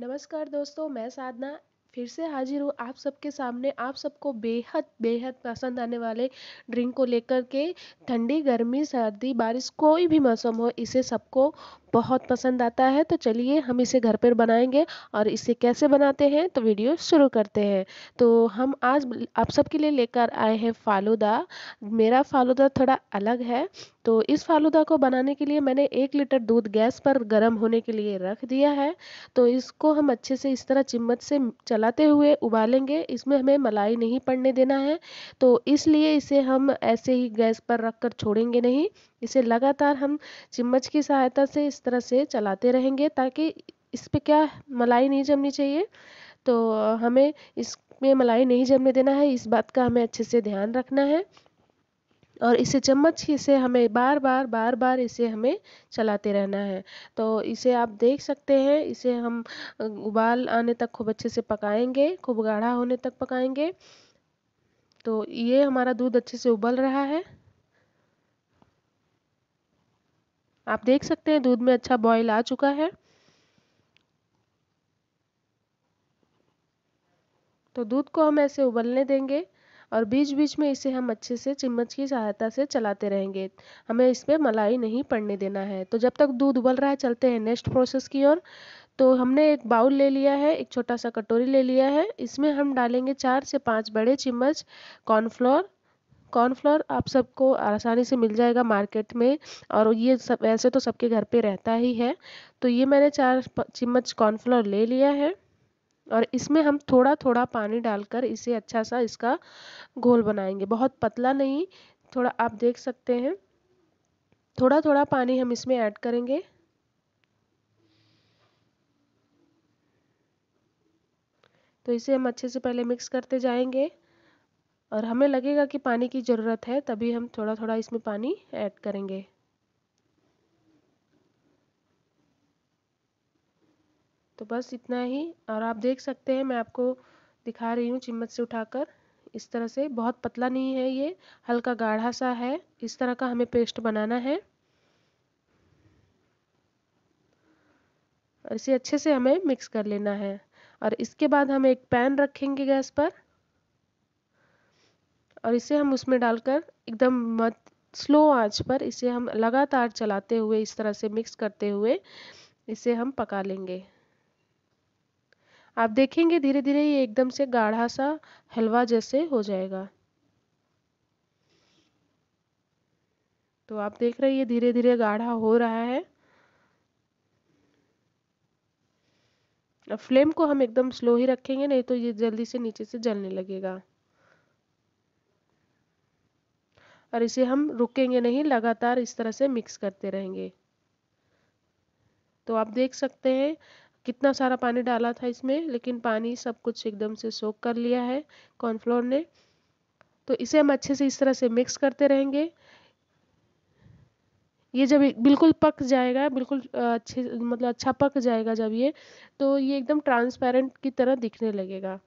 नमस्कार दोस्तों मैं साधना फिर से हाजिर हूँ आप सबके सामने आप सबको बेहद बेहद पसंद आने वाले ड्रिंक को लेकर के ठंडी गर्मी सर्दी बारिश कोई भी मौसम हो इसे सबको बहुत पसंद आता है तो चलिए हम इसे घर पर बनाएंगे और इसे कैसे बनाते हैं तो वीडियो शुरू करते हैं तो हम आज आप सबके लिए लेकर आए हैं फालूदा मेरा फालूदा थोड़ा अलग है तो इस फालूदा को बनाने के लिए मैंने एक लीटर दूध गैस पर गर्म होने के लिए रख दिया है तो इसको हम अच्छे से इस तरह चम्मच से चलाते हुए उबालेंगे इसमें हमें मलाई नहीं पड़ने देना है तो इसलिए इसे हम ऐसे ही गैस पर रख कर छोड़ेंगे नहीं इसे लगातार हम चम्मच की सहायता से इस इस तरह से चलाते रहेंगे ताकि इस पर क्या मलाई नहीं जमनी चाहिए तो हमें इसमें मलाई नहीं जमने देना है इस बात का हमें अच्छे से ध्यान रखना है और इसे चम्मच ही से हमें बार बार बार बार इसे हमें चलाते रहना है तो इसे आप देख सकते हैं इसे हम उबाल आने तक खूब अच्छे से पकाएंगे खूब गाढ़ा होने तक पकाएंगे तो ये हमारा दूध अच्छे से उबल रहा है आप देख सकते हैं दूध में अच्छा बॉयल आ चुका है तो दूध को हम ऐसे उबलने देंगे और बीच बीच में इसे हम अच्छे से चम्मच की सहायता से चलाते रहेंगे हमें इस पर मलाई नहीं पड़ने देना है तो जब तक दूध उबल रहा है चलते हैं नेक्स्ट प्रोसेस की ओर तो हमने एक बाउल ले लिया है एक छोटा सा कटोरी ले लिया है इसमें हम डालेंगे चार से पाँच बड़े चम्मच कॉर्नफ्लोर कॉर्नफ्लोर आप सबको आसानी से मिल जाएगा मार्केट में और ये सब वैसे तो सबके घर पे रहता ही है तो ये मैंने चार चम्मच कॉर्नफ्लोर ले लिया है और इसमें हम थोड़ा थोड़ा पानी डालकर इसे अच्छा सा इसका घोल बनाएंगे बहुत पतला नहीं थोड़ा आप देख सकते हैं थोड़ा थोड़ा पानी हम इसमें ऐड करेंगे तो इसे हम अच्छे से पहले मिक्स करते जाएंगे और हमें लगेगा कि पानी की ज़रूरत है तभी हम थोड़ा थोड़ा इसमें पानी ऐड करेंगे तो बस इतना ही और आप देख सकते हैं मैं आपको दिखा रही हूँ चम्मच से उठाकर इस तरह से बहुत पतला नहीं है ये हल्का गाढ़ा सा है इस तरह का हमें पेस्ट बनाना है और इसे अच्छे से हमें मिक्स कर लेना है और इसके बाद हम एक पैन रखेंगे गैस पर और इसे हम उसमें डालकर एकदम मत स्लो आंच पर इसे हम लगातार चलाते हुए इस तरह से मिक्स करते हुए इसे हम पका लेंगे आप देखेंगे धीरे धीरे ये एकदम से गाढ़ा सा हलवा जैसे हो जाएगा तो आप देख रहे हैं ये धीरे धीरे गाढ़ा हो रहा है फ्लेम को हम एकदम स्लो ही रखेंगे नहीं तो ये जल्दी से नीचे से जलने लगेगा और इसे हम रुकेंगे नहीं लगातार इस तरह से मिक्स करते रहेंगे तो आप देख सकते हैं कितना सारा पानी डाला था इसमें लेकिन पानी सब कुछ एकदम से सोख कर लिया है कॉर्नफ्लोर ने तो इसे हम अच्छे से इस तरह से मिक्स करते रहेंगे ये जब बिल्कुल पक जाएगा बिल्कुल अच्छे मतलब अच्छा पक जाएगा जब ये तो ये एकदम ट्रांसपेरेंट की तरह दिखने लगेगा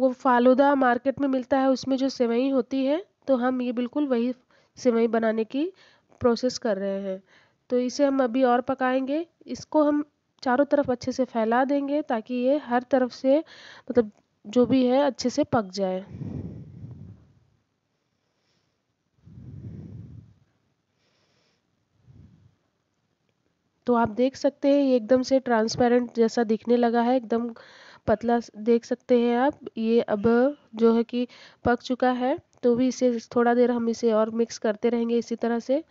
वो फालूदा मार्केट में मिलता है उसमें जो सेवई होती है तो हम ये बिल्कुल वही सेवई बनाने की प्रोसेस कर रहे हैं तो इसे हम अभी और पकाएंगे इसको हम चारों तरफ अच्छे से फैला देंगे ताकि ये हर तरफ से मतलब जो भी है अच्छे से पक जाए तो आप देख सकते हैं ये एकदम से ट्रांसपेरेंट जैसा दिखने लगा है एकदम पतला देख सकते हैं आप ये अब जो है कि पक चुका है तो भी इसे थोड़ा देर हम इसे और मिक्स करते रहेंगे इसी तरह से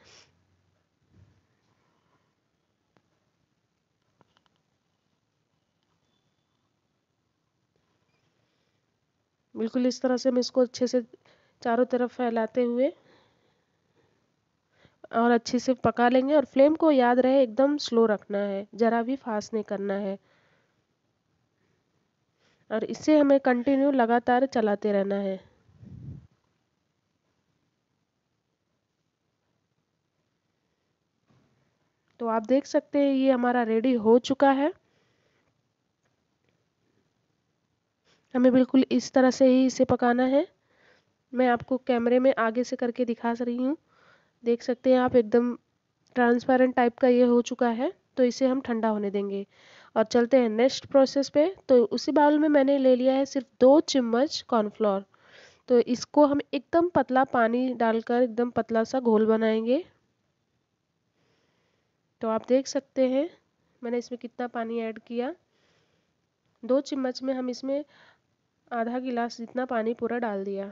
बिल्कुल इस तरह से हम इसको अच्छे से चारों तरफ फैलाते हुए और अच्छे से पका लेंगे और फ्लेम को याद रहे एकदम स्लो रखना है ज़रा भी फास्ट नहीं करना है और इसे हमें कंटिन्यू लगातार चलाते रहना है तो आप देख सकते हैं ये हमारा रेडी हो चुका है हमें बिल्कुल इस तरह से ही इसे पकाना है मैं आपको कैमरे में आगे से करके दिखा रही हूँ देख सकते हैं आप एकदम ट्रांसपेरेंट टाइप का ये हो चुका है तो इसे हम ठंडा होने देंगे और चलते हैं नेक्स्ट प्रोसेस पे तो उसी बाउल में मैंने ले लिया है सिर्फ दो चम्मच कॉर्नफ्लोर तो इसको हम एकदम पतला पानी डालकर एकदम पतला सा घोल बनाएंगे तो आप देख सकते हैं मैंने इसमें कितना पानी ऐड किया दो चम्मच में हम इसमें आधा गिलास जितना पानी पूरा डाल दिया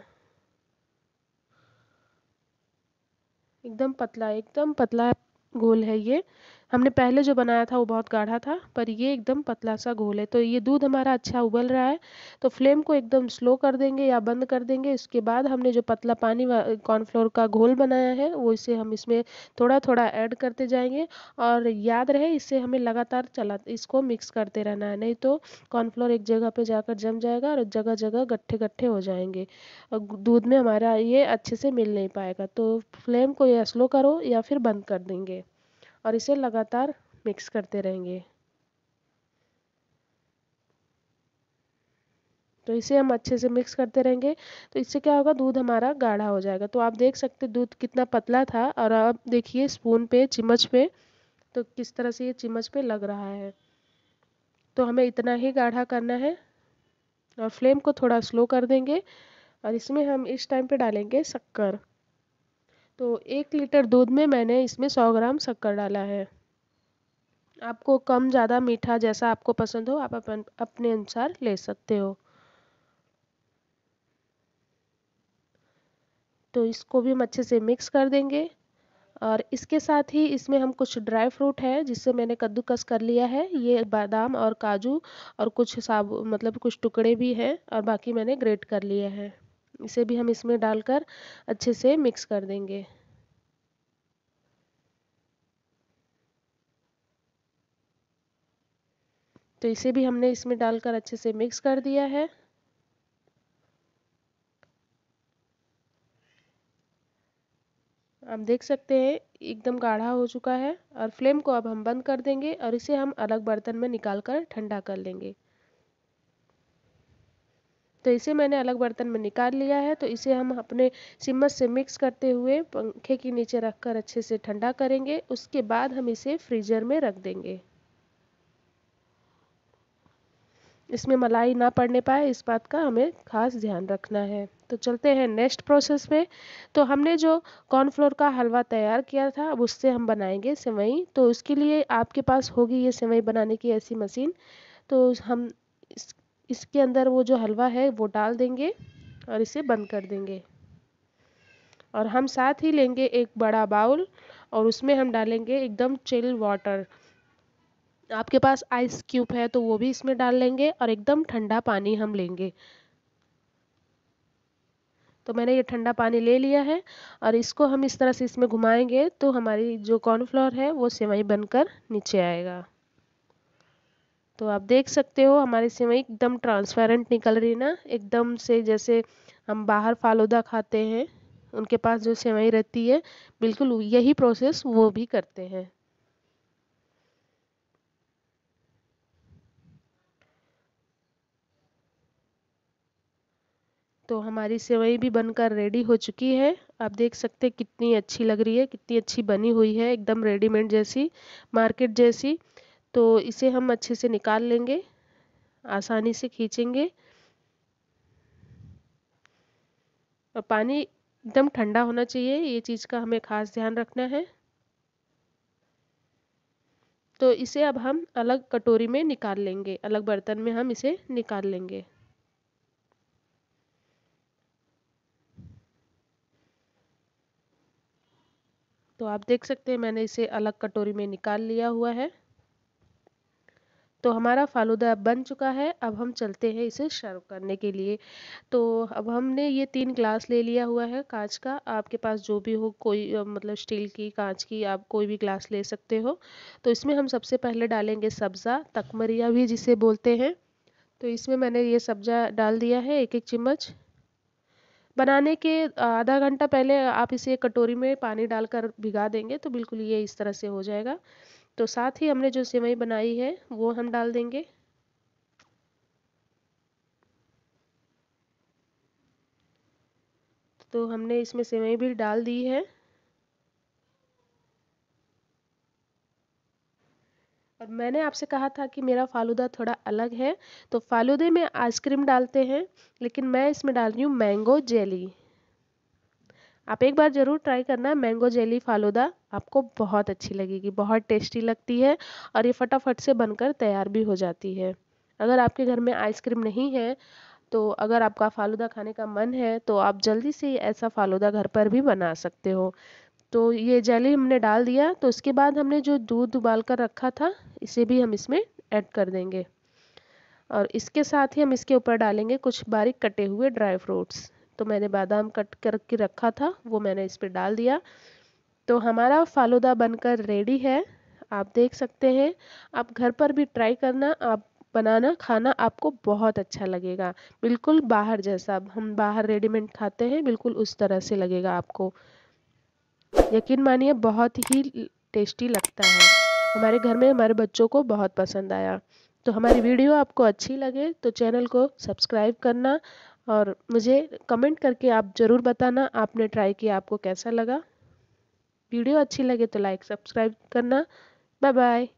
एकदम पतला एकदम पतला घोल है ये हमने पहले जो बनाया था वो बहुत गाढ़ा था पर ये एकदम पतला सा घोल है तो ये दूध हमारा अच्छा उबल रहा है तो फ्लेम को एकदम स्लो कर देंगे या बंद कर देंगे इसके बाद हमने जो पतला पानी कॉर्नफ्लोर का घोल बनाया है वो इसे हम इसमें थोड़ा थोड़ा ऐड करते जाएंगे और याद रहे इससे हमें लगातार चला इसको मिक्स करते रहना है नहीं तो कॉर्नफ्लोर एक जगह पर जाकर जम जाएगा और जगह जगह गट्ठे गट्ठे हो जाएंगे और दूध में हमारा ये अच्छे से मिल नहीं पाएगा तो फ्लेम को या स्लो करो या फिर बंद कर देंगे और इसे लगातार मिक्स करते रहेंगे तो इसे हम अच्छे से मिक्स करते रहेंगे तो इससे क्या होगा दूध हमारा गाढ़ा हो जाएगा तो आप देख सकते दूध कितना पतला था और आप देखिए स्पून पे चम्मच पे तो किस तरह से ये चम्मच पे लग रहा है तो हमें इतना ही गाढ़ा करना है और फ्लेम को थोड़ा स्लो कर देंगे और इसमें हम इस टाइम पे डालेंगे शक्कर तो एक लीटर दूध में मैंने इसमें सौ ग्राम शक्कर डाला है आपको कम ज़्यादा मीठा जैसा आपको पसंद हो आप अपन अपने अनुसार ले सकते हो तो इसको भी हम अच्छे से मिक्स कर देंगे और इसके साथ ही इसमें हम कुछ ड्राई फ्रूट है जिससे मैंने कद्दूकस कर लिया है ये बादाम और काजू और कुछ साबु मतलब कुछ टुकड़े भी हैं और बाकी मैंने ग्रेट कर लिया है इसे भी हम इसमें डालकर अच्छे से मिक्स कर देंगे तो इसे भी हमने इसमें डालकर अच्छे से मिक्स कर दिया है आप देख सकते हैं एकदम गाढ़ा हो चुका है और फ्लेम को अब हम बंद कर देंगे और इसे हम अलग बर्तन में निकाल कर ठंडा कर लेंगे तो इसे मैंने अलग बर्तन में निकाल लिया है तो इसे हम अपने सिमस से मिक्स करते हुए पंखे के नीचे रखकर अच्छे से ठंडा करेंगे उसके बाद हम इसे फ्रीजर में रख देंगे इसमें मलाई ना पड़ने पाए इस बात का हमें खास ध्यान रखना है तो चलते हैं नेक्स्ट प्रोसेस में तो हमने जो कॉर्नफ्लोर का हलवा तैयार किया था अब उससे हम बनाएंगे सेवई तो उसके लिए आपके पास होगी ये सेवई बनाने की ऐसी मशीन तो हम इस इसके अंदर वो जो हलवा है वो डाल देंगे और इसे बंद कर देंगे और हम साथ ही लेंगे एक बड़ा बाउल और उसमें हम डालेंगे एकदम चिल वाटर आपके पास आइस क्यूब है तो वो भी इसमें डाल लेंगे और एकदम ठंडा पानी हम लेंगे तो मैंने ये ठंडा पानी ले लिया है और इसको हम इस तरह से इसमें घुमाएंगे तो हमारी जो कॉर्नफ्लोर है वो सेवई बनकर नीचे आएगा तो आप देख सकते हो हमारी सेवई एकदम ट्रांसपेरेंट निकल रही ना एकदम से जैसे हम बाहर फालूदा खाते हैं उनके पास जो सेवई रहती है बिल्कुल यही प्रोसेस वो भी करते हैं तो हमारी सेवई भी बनकर रेडी हो चुकी है आप देख सकते हैं कितनी अच्छी लग रही है कितनी अच्छी बनी हुई है एकदम रेडीमेड जैसी मार्केट जैसी तो इसे हम अच्छे से निकाल लेंगे आसानी से खींचेंगे और पानी एकदम ठंडा होना चाहिए ये चीज़ का हमें खास ध्यान रखना है तो इसे अब हम अलग कटोरी में निकाल लेंगे अलग बर्तन में हम इसे निकाल लेंगे तो आप देख सकते हैं मैंने इसे अलग कटोरी में निकाल लिया हुआ है तो हमारा फालूदा बन चुका है अब हम चलते हैं इसे सर्व करने के लिए तो अब हमने ये तीन ग्लास ले लिया हुआ है कांच का आपके पास जो भी हो कोई मतलब स्टील की कांच की आप कोई भी ग्लास ले सकते हो तो इसमें हम सबसे पहले डालेंगे सब्ज़ा तकमरिया भी जिसे बोलते हैं तो इसमें मैंने ये सब्ज़ा डाल दिया है एक एक चम्मच बनाने के आधा घंटा पहले आप इसे कटोरी में पानी डालकर भिगा देंगे तो बिल्कुल ये इस तरह से हो जाएगा तो साथ ही हमने जो सेवई बनाई है वो हम डाल देंगे तो हमने इसमें सेवई भी डाल दी है और मैंने आपसे कहा था कि मेरा फालूदा थोड़ा अलग है तो फालूदे में आइसक्रीम डालते हैं लेकिन मैं इसमें डाल रही हूँ मैंगो जेली आप एक बार ज़रूर ट्राई करना मैंगो जेली फालूदा आपको बहुत अच्छी लगेगी बहुत टेस्टी लगती है और ये फटाफट से बनकर तैयार भी हो जाती है अगर आपके घर में आइसक्रीम नहीं है तो अगर आपका फालूदा खाने का मन है तो आप जल्दी से ऐसा फालूदा घर पर भी बना सकते हो तो ये जेली हमने डाल दिया तो उसके बाद हमने जो दूध उबाल कर रखा था इसे भी हम इसमें ऐड कर देंगे और इसके साथ ही हम इसके ऊपर डालेंगे कुछ बारीक कटे हुए ड्राई फ्रूट्स तो मैंने बादाम कट करके रखा था वो मैंने इस पर डाल दिया तो हमारा फालूदा बनकर रेडी है आप देख सकते हैं आप घर पर भी ट्राई करना आप बनाना खाना आपको बहुत अच्छा लगेगा बिल्कुल बाहर जैसा हम बाहर रेडीमेड खाते हैं बिल्कुल उस तरह से लगेगा आपको यकीन मानिए बहुत ही टेस्टी लगता है हमारे घर में हमारे बच्चों को बहुत पसंद आया तो हमारी वीडियो आपको अच्छी लगे तो चैनल को सब्सक्राइब करना और मुझे कमेंट करके आप ज़रूर बताना आपने ट्राई किया आपको कैसा लगा वीडियो अच्छी लगे तो लाइक सब्सक्राइब करना बाय बाय